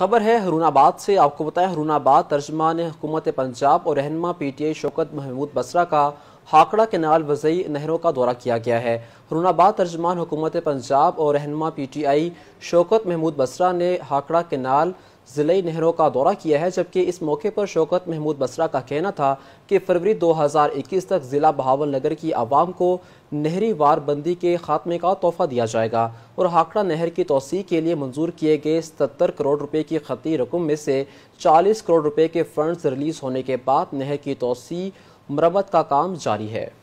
खबर है हरूनाबाद से आपको बताया हरूनाबाद तर्जमान हुकूमत पंजाब और रहनमा P T I Shaukat Mahmood Basra का हाकड़ा केनाल वजई नहरों का दौरा किया गया है हरूनाबाद तर्जमान हुकूमत पंजाब और रहनमा P T I Shaukat Mahmood Basra ने हाकड़ा केनाल ज़िले नहरों का दौरा किया है जबकि इस मौके पर शौकत महमूद बसरा का कहना था कि फरवरी 2021 तक ज़िला बहावल नगर की आवाम को नहरी वार बंदी के खात्मे का तोहफा दिया जाएगा और हाकड़ा नहर की तोसी के लिए मंजूर किए गए सतर करोड़ रुपये की खती रकम में से चालीस करोड़ रुपये के फंड रिलीज़ होने के बाद नहर की तोसी मरम्मत का काम जारी है